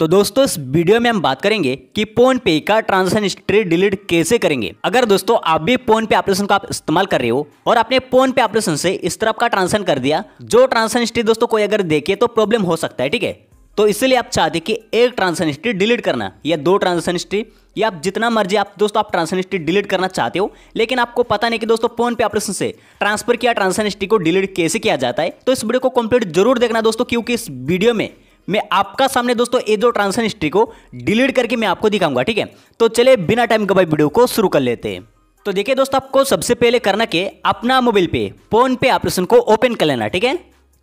तो दोस्तों इस वीडियो में हम बात करेंगे कि फोन पे का ट्रांजेक्शन हिस्ट्री डिलीट कैसे करेंगे अगर दोस्तों आप भी फोन पे ऑपरेशन का आप इस्तेमाल कर रहे हो और आपने फोन पे ऑपरेशन से इस तरफ का ट्रांजेक्शन कर दिया जो ट्रांजेक्शन हिस्ट्री दोस्तों कोई अगर देखे तो प्रॉब्लम हो सकता है ठीक है तो इसलिए आप चाहते कि एक ट्रांजेक्शन हिस्ट्री डिलीट करना या दो ट्रांजेक्शन हिस्ट्री या आप जितना मर्जी आप दोस्तों आप ट्रांजेक्शन हिस्ट्री डिलीट करना चाहते हो लेकिन आपको पता नहीं कि दोस्तों फोन पे ऑपरेशन से ट्रांसफर किया ट्रांजेक्शन हिस्ट्री को डिलीट कैसे किया जाता है तो इस वीडियो को कंप्लीट जरूर देखना दोस्तों क्योंकि इस वीडियो में मैं आपका सामने दोस्तों ये दो ट्रांसन हिस्ट्री को डिलीट करके मैं आपको दिखाऊंगा ठीक है तो चले बिना टाइम भाई वीडियो को शुरू कर लेते हैं तो देखिए दोस्तों आपको सबसे पहले करना के अपना मोबाइल पे फोन पे ऑपरेशन को ओपन कर लेना ठीक है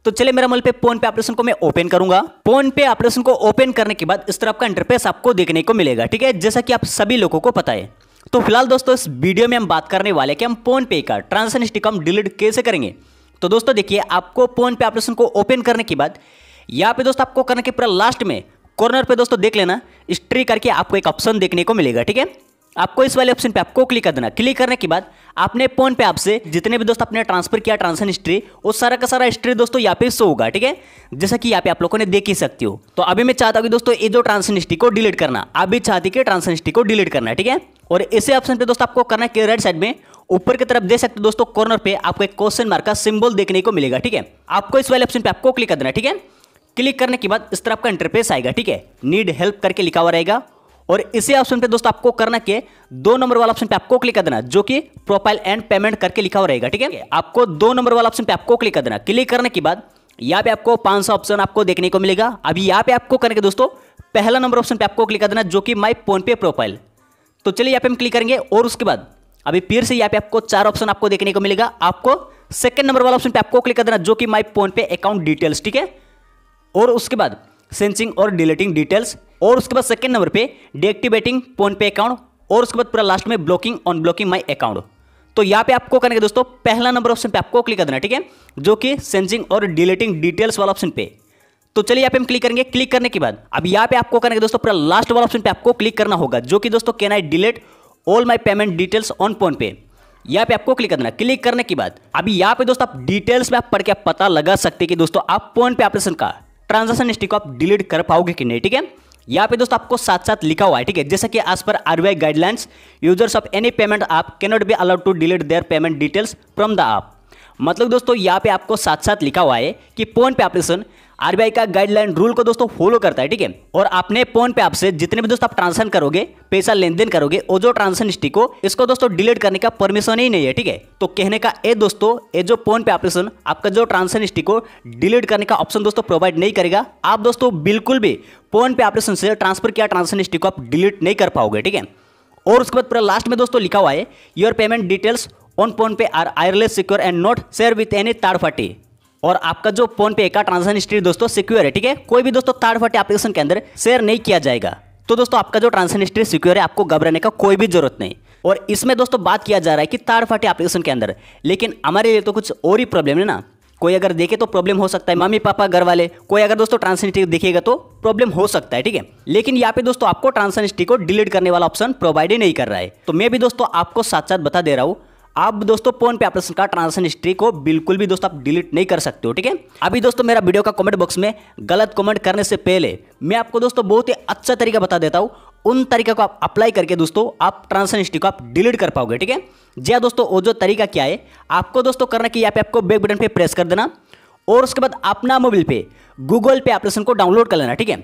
तो चले मेरा मोबाइल पे फोन पे ऑपरेशन को मैं ओपन करूंगा फोन पे ऑपरेशन को ओपन करने के बाद इस तरह का इंटरफेस आपको देखने को मिलेगा ठीक है जैसा कि आप सभी लोगों को पता है तो फिलहाल दोस्तों इस वीडियो में हम बात करने वाले कि हम फोन पे का ट्रांसन हिस्ट्री को हम डिलीट कैसे करेंगे तो दोस्तों देखिए आपको फोन पे ऑपरेशन को ओपन करने के बाद यहाँ पे दोस्तों आपको करना कि पूरा लास्ट में कॉर्नर पे दोस्तों देख लेना स्ट्री करके आपको एक ऑप्शन देखने को मिलेगा ठीक है आपको इस वाले ऑप्शन पे आपको क्लिक कर देना क्लिक करने के बाद आपने फोन पे आपसे जितने भी दोस्त आपने ट्रांसफर किया ट्रांसफर हिस्ट्री वो सारा का सारा हिस्ट्री दोस्तों यहाँ पे शो होगा ठीक है जैसा कि यहाँ पे आप लोगों ने देख ही सकती हो तो अभी मैं चाहता हूँ दोस्तों ये जो ट्रांसफर हिस्ट्री को डिलीट करना आप भी चाहती कि ट्रांसफर हिस्ट्री को डिलीट करना ठीक है और इसे ऑप्शन पे दोस्तों आपको करना है राइट साइड में ऊपर की तरफ देख सकते हो दोस्तों कॉर्नर पे आपको एक क्वेश्चन मार्क का सिंबल देखने को मिलेगा ठीक है आपको इस वाले ऑप्शन पे आपको क्लिक कर देना ठीक है क्लिक करने के बाद इस तरह आपका इंटरफेस आएगा ठीक है नीड हेल्प करके लिखा हुआ रहेगा और इसी ऑप्शन पे दोस्तों आपको करना के दो नंबर वाला ऑप्शन पे आपको क्लिक कर देना जो कि प्रोफाइल एंड पेमेंट करके लिखा हुआ रहेगा ठीक है आपको दो नंबर वाला ऑप्शन पे आपको क्लिक कर देना क्लिक करने के बाद यहाँ पे आपको पांच सौ ऑप्शन आपको देखने को मिलेगा अभी यहाँ पे आपको के दोस्तों पहला नंबर ऑप्शन पे आपको क्लिक कर देना जो कि माई फोन पे प्रोफाइल तो चलिए यहाँ पे हम क्लिक करेंगे और उसके बाद अभी फिर से यहाँ पे आपको चार ऑप्शन आपको देखने को मिलेगा आपको सेकंड नंबर वाला ऑप्शन पे आपको क्लिक कर देना जो कि my PhonePe account details ठीक है और उसके बाद सेंसिंग और डिलीटिंग डिटेल्स और उसके बाद सेकेंड नंबर पे डीएक्टिवेटिंग फोन पे अकाउंट और उसके बाद पूरा लास्ट में blocking on blocking my account तो यहाँ पे आपको करना है दोस्तों पहला नंबर ऑप्शन पे आपको क्लिक कर देना ठीक है जो कि सेंसिंग और डिलीटिंग डिटेल्स वाला ऑप्शन पे तो चलिए यहाँ पे हम क्लिक करेंगे क्लिक करने के बाद अब यहाँ पे आपको करना है दोस्तों पूरा लास्ट वाला ऑप्शन पे आपको क्लिक करना होगा जो कि दोस्तों can I delete all my payment details on PhonePe यहाँ पे आपको क्लिक कर देना क्लिक करने के बाद अभी यहाँ पे दोस्तों आप डिटेल्स में आप पढ़ के आप पता लगा सकते हैं कि दोस्तों आप फोन पे ऑपरेशन का ट्रांजेक्शन हिस्ट्री को आप डिलीट कर पाओगे कि नहीं ठीक है यहाँ पे दोस्तों आपको साथ साथ लिखा हुआ है ठीक है जैसे कि आज पर RBI guidelines users of any payment आप cannot be allowed to delete their payment details from the app मतलब दोस्तों यहाँ पे आपको साथ साथ लिखा हुआ है कि फोन पे एप्लीकेशन आरबीआई का गाइडलाइन रूल को दोस्तों फॉलो करता है ठीक है और अपने फोन पे आपसे जितने भी दोस्तों आप ट्रांसफर करोगे पैसा लेन देन करोगे और जो ट्रांसफर हिस्ट्री को इसको दोस्तों डिलीट करने का परमिशन ही नहीं है ठीक है तो कहने का ए दोस्तों ए जो फोन पे ऑपरेशन आपका जो ट्रांसफर हिस्ट्री को डिलीट करने का ऑप्शन दोस्तों प्रोवाइड नहीं करेगा आप दोस्तों बिल्कुल भी फोन पे ऑपरेशन से ट्रांसफर किया ट्रांजेक्शन हिस्ट्री को आप डिलीट नहीं कर पाओगे ठीक है और उसके बाद पूरा लास्ट में दोस्तों लिखा हुआ है your payment details on PhonePe are always secure and not share with any third party और आपका जो फोन पे का ट्रांजेक्शन हिस्ट्री दोस्तों सिक्योर है ठीक है कोई भी दोस्तों थर्ड पार्टी एप्लीकेशन के अंदर शेयर नहीं किया जाएगा तो दोस्तों आपका जो ट्रांजेक्शन हिस्ट्री सिक्योर है आपको घबराने का कोई भी जरूरत नहीं और इसमें दोस्तों बात किया जा रहा है कि थर्ड पार्टी एप्लीकेशन के अंदर लेकिन हमारे लिए तो कुछ और ही प्रॉब्लम है ना कोई अगर देखे तो प्रॉब्लम हो सकता है मम्मी पापा घर वाले कोई अगर दोस्तों हिस्ट्री देखेगा तो प्रॉब्लम हो सकता है ठीक है लेकिन यहाँ पे दोस्तों आपको हिस्ट्री को डिलीट करने वाला ऑप्शन प्रोवाइड ही नहीं कर रहा है तो मैं भी दोस्तों आपको साथ साथ बता दे रहा हूँ अब दोस्तों फोन पे ऑपरेशन का ट्रांजेक्शन हिस्ट्री को बिल्कुल भी दोस्तों आप डिलीट नहीं कर सकते हो ठीक है अभी दोस्तों मेरा वीडियो का कमेंट बॉक्स में गलत कमेंट करने से पहले मैं आपको दोस्तों बहुत ही अच्छा तरीका बता देता हूँ उन तरीके को आप अप्लाई करके दोस्तों आप ट्रांजेक्शन हिस्ट्री को आप डिलीट कर पाओगे ठीक है जी हाँ दोस्तों वो जो तरीका क्या है आपको दोस्तों करना कि यहाँ पे आपको बैक बटन पर प्रेस कर देना और उसके बाद अपना मोबाइल पे गूगल पे एप्लीकेशन को डाउनलोड कर लेना ठीक है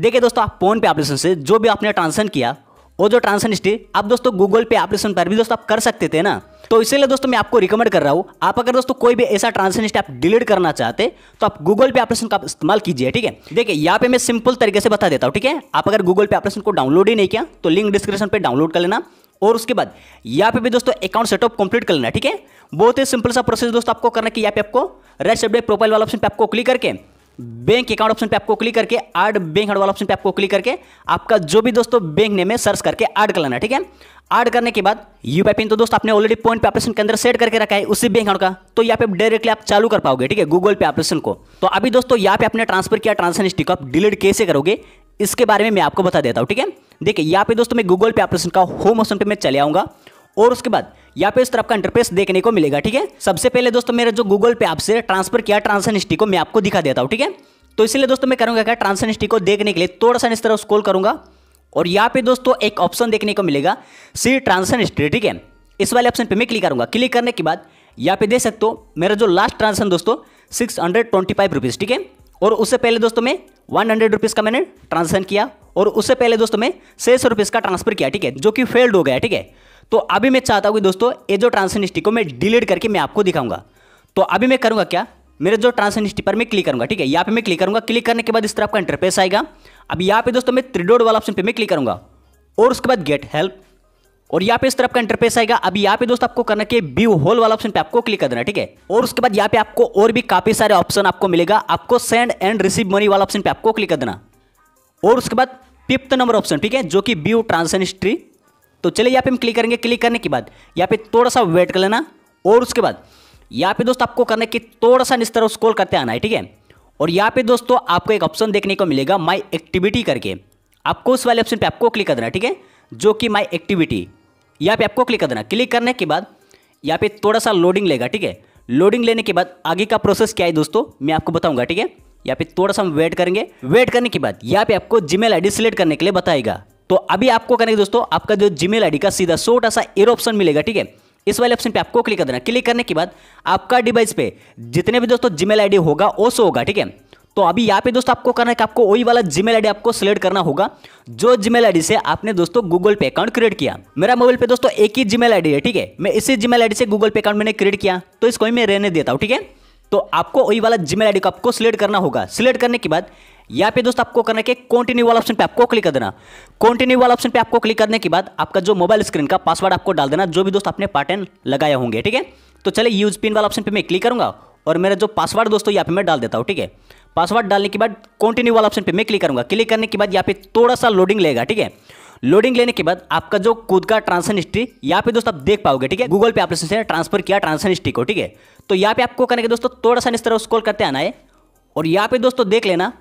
देखिए दोस्तों आप फोन पे एप्लीकेशन से जो भी आपने ट्रांजेक्शन किया वो जो ट्रांसन हिस्ट्री आप दोस्तों गूगल पे एप्लीकेशन पर भी दोस्तों आप कर सकते थे ना तो इसलिए दोस्तों मैं आपको रिकमेंड कर रहा हूँ आप अगर दोस्तों कोई भी ऐसा ट्रांसन हिस्ट्री आप डिलीट करना चाहते तो आप गूगल पे एप्लीकेशन का इस्तेमाल कीजिए ठीक है देखिए यहाँ पे मैं सिंपल तरीके से बता देता हूँ ठीक है आप अगर गूगल पे एप्लीकेशन को डाउनलोड ही नहीं किया तो लिंक डिस्क्रिप्शन पर डाउनलोड कर लेना और उसके बाद यहाँ पे भी दोस्तों अकाउंट सेटअप कंप्लीट कर लेना ठीक है बहुत ही सिंपल सा प्रोसेस दोस्तों आपको करना कि यहाँ पे आपको रेस्ट अपडेट प्रोफाइल वाला ऑप्शन पे आपको क्लिक करके बैंक अकाउंट ऑप्शन पे आपको क्लिक करके ऐड बैंक वाला ऑप्शन पे आपको क्लिक करके आपका जो भी दोस्तों बैंक नेम है सर्च करके ऐड कर लेना ठीक है ऐड करने के बाद यू पिन तो दोस्तों आपने ऑलरेडी पॉइंट पे ऑपरेशन के अंदर सेट करके रखा है उसी बैंक अकाउंट का तो यहाँ पे डायरेक्टली आप चालू कर पाओगे ठीक है गूगल पे ऑपरेशन को तो अभी दोस्तों यहाँ पे आपने ट्रांसफर किया ट्रांसफर स्टिक आप डिलीट कैसे करोगे इसके बारे में मैं आपको बता देता हूँ ठीक है देखिए यहाँ पे दोस्तों मैं गूगल पे ऑपरेशन का होम ऑप्शन पर मैं चले आऊँगा और उसके बाद यहाँ पे इस तरफ का इंटरफेस देखने को मिलेगा ठीक है सबसे पहले दोस्तों मेरा जो गूगल पे आपसे ट्रांसफर किया ट्रांसन हिस्ट्री को मैं आपको दिखा देता हूँ ठीक है तो इसलिए दोस्तों मैं करूँगा क्या ट्रांसन हिस्ट्री को देखने के लिए थोड़ा सा इस तरफ स्कोल करूंगा और यहाँ पे दोस्तों एक ऑप्शन देखने को मिलेगा सी ट्रांसन हिस्ट्री ठीक है इस वाले ऑप्शन पे मैं क्लिक करूँगा क्लिक करने के बाद यहाँ पे देख सकते हो मेरा जो लास्ट ट्रांसन दोस्तों six hundred twenty five rupees ठीक है और उससे पहले दोस्तों मैं वन हंड्रेड रुपीज़ का मैंने ट्रांसफर किया और उससे पहले दोस्तों मैं छः सौ रुपीज़ का ट्रांसफर किया ठीक है जो कि फेल्ड हो गया ठीक है तो अभी मैं चाहता हूँ कि दोस्तों ये जो ट्रांसन हिस्ट्री को मैं डिलीट करके मैं आपको दिखाऊंगा तो अभी मैं करूँगा क्या मेरे जो ट्रांसन हिस्ट्री पर मैं क्लिक करूँगा ठीक है यहाँ पे मैं क्लिक करूँगा क्लिक करने के बाद इस तरह आपका इंटरफेस आएगा अब यहाँ पे दोस्तों मैं त्रिडोड वाला ऑप्शन पर मैं क्लिक करूँगा और उसके बाद गेट हेल्प और यहाँ पे इस तरफ का इंटरफेस आएगा अभी यहाँ पे दोस्तों आपको करना कि व्यू होल वाला ऑप्शन पे आपको क्लिक कर देना ठीक है और उसके बाद यहाँ पे आपको और भी काफी सारे ऑप्शन आपको मिलेगा आपको सेंड एंड रिसीव मनी वाला ऑप्शन पे आपको क्लिक कर देना और उसके बाद फिफ्थ नंबर ऑप्शन ठीक है जो कि व्यू ट्रांसन हिस्ट्री तो चलिए यहाँ पे हम क्लिक करेंगे क्लिक करने के बाद यहाँ पे थोड़ा सा वेट कर लेना और उसके बाद यहाँ पे दोस्त आपको करना है कि थोड़ा सा इस तरह स्कोल करते आना है ठीक है और यहाँ पे दोस्तों आपको एक ऑप्शन देखने को मिलेगा माई एक्टिविटी करके आपको उस वाले ऑप्शन पर आपको क्लिक कर देना ठीक है जो कि माई एक्टिविटी यहाँ पे आपको क्लिक कर देना क्लिक करने के बाद यहाँ पे थोड़ा सा लोडिंग लेगा ठीक है लोडिंग लेने के बाद आगे का प्रोसेस क्या है दोस्तों मैं आपको बताऊंगा ठीक है यहाँ पे थोड़ा सा हम वेट करेंगे वेट करने के बाद यहाँ पे आपको जीमेल आईडी सिलेक्ट करने के लिए बताएगा तो अभी आपको करेंगे दोस्तों आपका जो जीमेल आईडी का सीधा छोटा सा एयर ऑप्शन मिलेगा ठीक है इस वाले ऑप्शन पे आपको क्लिक कर देना क्लिक करने के बाद आपका डिवाइस पे जितने भी दोस्तों जीमेल आईडी होगा वो सो होगा ठीक है तो अभी यहाँ पे दोस्तों आपको करना है कि आपको वही वाला जीमेल आईडी आपको सिलेक्ट करना होगा जो जीमेल आईडी से आपने दोस्तों गूगल पे अकाउंट क्रिएट किया मेरा मोबाइल पे दोस्तों एक ही जीमेल आईडी है ठीक है मैं इसी जीमेल आईडी से गूगल पे अकाउंट मैंने क्रिएट किया तो इसको ही मैं रहने देता हूँ ठीक है तो आपको वही वाला जीमेल आई को आपको सिलेक्ट करना होगा सिलेक्ट करने के बाद यहाँ पे दोस्तों आपको करना है कि कंटिन्यू वाला ऑप्शन पे आपको क्लिक कर देना कंटिन्यू वाला ऑप्शन पे आपको क्लिक करने के बाद आपका जो मोबाइल स्क्रीन का पासवर्ड आपको डाल देना जो भी दोस्त आपने पार्टन लगाए होंगे ठीक है तो चले यूज पिन वाला ऑप्शन पे मैं क्लिक करूँगा और मेरा जो पासवर्ड दोस्तों यहाँ पे मैं डाल देता हूँ ठीक है पासवर्ड डालने के बाद कॉन्टिन्यू वाला ऑप्शन पे मैं क्लिक करूँगा क्लिक करने के बाद यहाँ पे थोड़ा सा लोडिंग लेगा ठीक है लोडिंग लेने के बाद आपका जो खुद का ट्रांसफर हिस्ट्री यहाँ पे दोस्तों आप देख पाओगे ठीक है गूगल पे आपने ट्रांसफर किया ट्रांसफर हिस्ट्री को ठीक है तो यहाँ पे आपको करने के दोस्तों थोड़ा सा इस तरह स्कॉल करते आना है और यहाँ पे दोस्तों देख लेना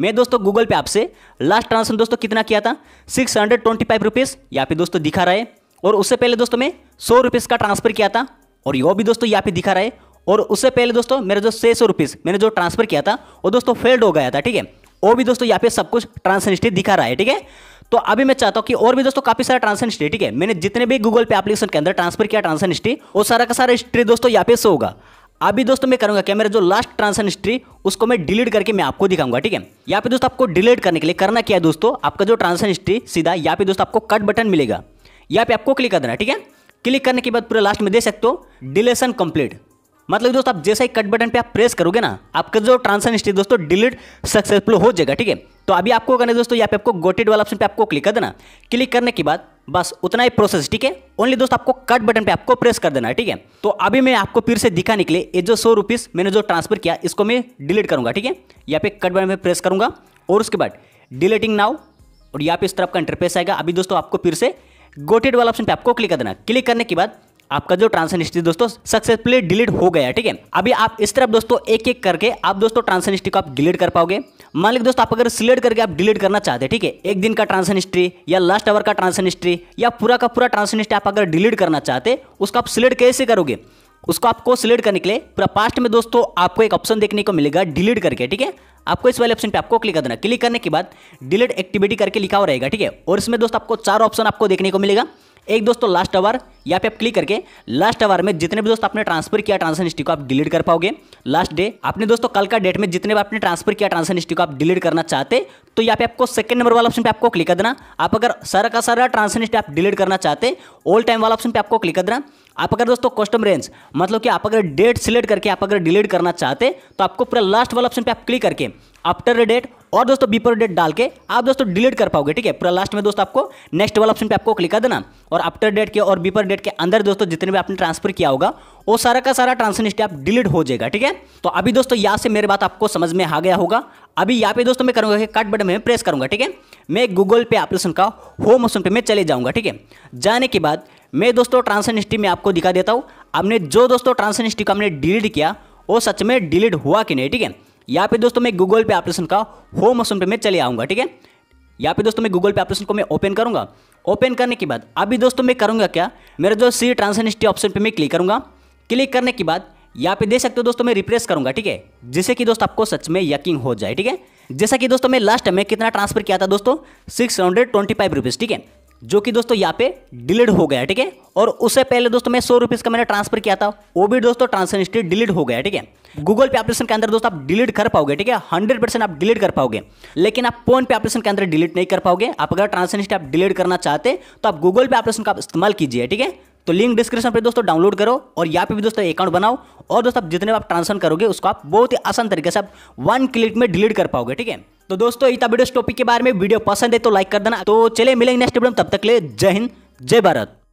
मैं दोस्तों गूगल पे आपसे लास्ट ट्रांसफर दोस्तों कितना किया था six hundred twenty five rupees यहाँ पे दोस्तों दिखा रहा है और उससे पहले दोस्तों मैं सौ रुपीज़ का ट्रांसफर किया था और यो भी दोस्तों यहाँ पे दिखा रहा है और उससे पहले दोस्तों मेरा जो छः सौ रुपीज़ मैंने जो ट्रांसफर किया था वो दोस्तों फेल्ड हो गया था ठीक है वो भी दोस्तों यहाँ पे सब कुछ ट्रांसन हिस्ट्री दिखा रहा है ठीक है तो अभी मैं चाहता हूँ कि और भी दोस्तों काफी सारा ट्रांसन हिस्ट्री ठीक है मैंने जितने भी गूगल पे एप्लीकेशन के अंदर ट्रांसफर किया ट्रांसन हिस्ट्री वो सारा का सारा हिस्ट्री दोस्तों यहाँ पे शो होगा अभी दोस्तों मैं करूंगा क्या मेरा जो लास्ट ट्रांसन हिस्ट्री उसको मैं डिलीट करके मैं आपको दिखाऊंगा ठीक है यहाँ पे दोस्तों आपको डिलीट करने के लिए करना क्या है दोस्तों आपका जो ट्रांसन हिस्ट्री सीधा यहाँ पे दोस्तों आपको कट बटन मिलेगा यहाँ पे आपको क्लिक कर देना ठीक है क्लिक करने के बाद पूरा लास्ट में दे सकते हो डिलेशन कंप्लीट मतलब दोस्तों आप जैसे ही कट बटन पे आप प्रेस करोगे ना आपका जो ट्रांसफर हिस्ट्री दोस्तों डिलीट सक्सेसफुल हो जाएगा ठीक है तो अभी आपको करना है दोस्तों यहाँ पे आपको गोटेड वाला ऑप्शन पे आपको क्लिक कर देना क्लिक करने के बाद बस उतना ही प्रोसेस ठीक है ओनली दोस्तों आपको कट बटन पे आपको प्रेस कर देना है ठीक है तो अभी मैं आपको फिर से के लिए ये जो सौ रुपीज़ मैंने जो ट्रांसफर किया इसको मैं डिलीट करूंगा ठीक है यहाँ पे कट बटन पे प्रेस करूंगा और उसके बाद डिलीटिंग नाउ और यहाँ पे इस तरफ का इंटरफेस आएगा अभी दोस्तों आपको फिर से गोटेड वाला ऑप्शन पे आपको क्लिक कर देना क्लिक करने के बाद आपका जो ट्रांसन हिस्ट्री दोस्तों सक्सेसफुली डिलीट हो गया ठीक है अभी आप इस तरफ दोस्तों एक एक करके आप दोस्तों ट्रांसन हिस्ट्री को आप डिलीट कर पाओगे मान लीजिए दोस्तों आप अगर सिलेक्ट करके आप डिलीट करना चाहते हैं ठीक है एक दिन का ट्रांसन हिस्ट्री या लास्ट आवर का ट्रांसन हिस्ट्री या पूरा का पूरा ट्रांसन हिस्ट्री आप अगर डिलीट करना चाहते उसको आप सिलेक्ट कैसे करोगे उसको आपको सिलेक्ट करने के लिए पूरा पास्ट में दोस्तों आपको एक ऑप्शन देखने को मिलेगा डिलीट करके ठीक है आपको इस वाले ऑप्शन पे आपको क्लिक कर देना क्लिक करने के बाद डिलीट एक्टिविटी करके लिखा हुआ रहेगा ठीक है और इसमें दोस्तों आपको चार ऑप्शन आपको देखने को मिलेगा एक दोस्तों तो लास्ट आवर यहाँ पे आप क्लिक करके लास्ट आवर में जितने भी दोस्त आपने ट्रांसफर किया ट्रांसन हिस्ट्री को आप डिलीट कर पाओगे लास्ट डे आपने दोस्तों कल का डेट में जितने भी आपने ट्रांसफर किया ट्रांसन हिस्ट्री को आप डिलीट करना चाहते तो यहाँ पे आपको सेकंड नंबर वाला ऑप्शन पे आपको क्लिक कर देना आप अगर सारा का सारा ट्रांसन हिस्ट्री आप डिलीट करना चाहते ओल्ड टाइम वाला ऑप्शन पर आपको क्लिक कर देना आप अगर दोस्तों कस्टम रेंज मतलब कि आप अगर डेट सिलेक्ट करके आप अगर डिलीट करना चाहते तो आपको पूरा लास्ट वाला ऑप्शन पे आप क्लिक करके आफ्टर डेट और दोस्तों बिफोर डेट डाल के आप दोस्तों डिलीट कर पाओगे ठीक है पूरा लास्ट में दोस्तों आपको नेक्स्ट वाला ऑप्शन पे आपको क्लिक कर देना और आफ्टर डेट के और बिफोर डेट के अंदर दोस्तों जितने भी आपने ट्रांसफर किया होगा वो सारा का सारा ट्रांसफर स्टेप आप डिलीट हो जाएगा ठीक है तो अभी दोस्तों यहाँ से मेरे बात आपको समझ में आ गया होगा अभी यहाँ पे दोस्तों मैं करूँगा कि कट बटन में प्रेस करूँगा ठीक है मैं गूगल पे एप्लीकेशन का होम ऑप्शन पे मैं चले जाऊँगा ठीक है जाने के बाद मैं दोस्तों ट्रांसन हिस्ट्री में आपको दिखा देता हूँ आपने जो दोस्तों ट्रांसन हिस्ट्री को हमने डिलीट किया वो सच में डिलीट हुआ कि नहीं ठीक है यहाँ पे दोस्तों मैं गूगल पे ऑपरेशन का होम ऑप्शन पे मैं चले आऊँगा ठीक है यहाँ पे दोस्तों मैं गूगल पे ऑपरेशन को मैं ओपन करूँगा ओपन करने के बाद अभी दोस्तों मैं करूँगा क्या मेरा जो सी ट्रांसन हिस्ट्री ऑप्शन पर मैं क्लिक करूँगा क्लिक करने के बाद यहाँ पे देख सकते हो दोस्तों मैं रिप्रेस करूँगा ठीक है जिससे कि दोस्तों आपको सच में यकीन हो जाए ठीक है जैसा कि दोस्तों मैं लास्ट में कितना ट्रांसफर किया था दोस्तों six hundred twenty five rupees ठीक है जो कि दोस्तों यहाँ पे डिलीट हो गया ठीक है और उससे पहले दोस्तों मैं सौ रुपीज़ का मैंने ट्रांसफर किया था वो भी दोस्तों ट्रांसफर हिस्ट्री डिलीट हो गया ठीक है गूगल पे अपलेशन के अंदर दोस्तों आप डिलीट कर पाओगे ठीक है हंड्रेड परसेंट आप डिलीट कर पाओगे लेकिन आप फोन पे एप्लीकेशन के अंदर डिलीट नहीं कर पाओगे आप अगर ट्रांसफर हिस्ट्री आप डिलीट करना चाहते तो आप गूगल पे एप्लीकेशन का इस्तेमाल कीजिए ठीक है तो लिंक डिस्क्रिप्शन पर दोस्तों डाउनलोड करो और यहाँ पे भी दोस्तों अकाउंट बनाओ और दोस्तों आप जितने आप ट्रांसफर करोगे उसको आप बहुत ही आसान तरीके से आप वन क्लिक में डिलीट कर पाओगे ठीक है तो दोस्तों इतना वीडियो टॉपिक के बारे में वीडियो पसंद है तो लाइक कर देना तो चले मिलेंगे नेक्स्ट वीडियो तब तक ले जय हिंद जय भारत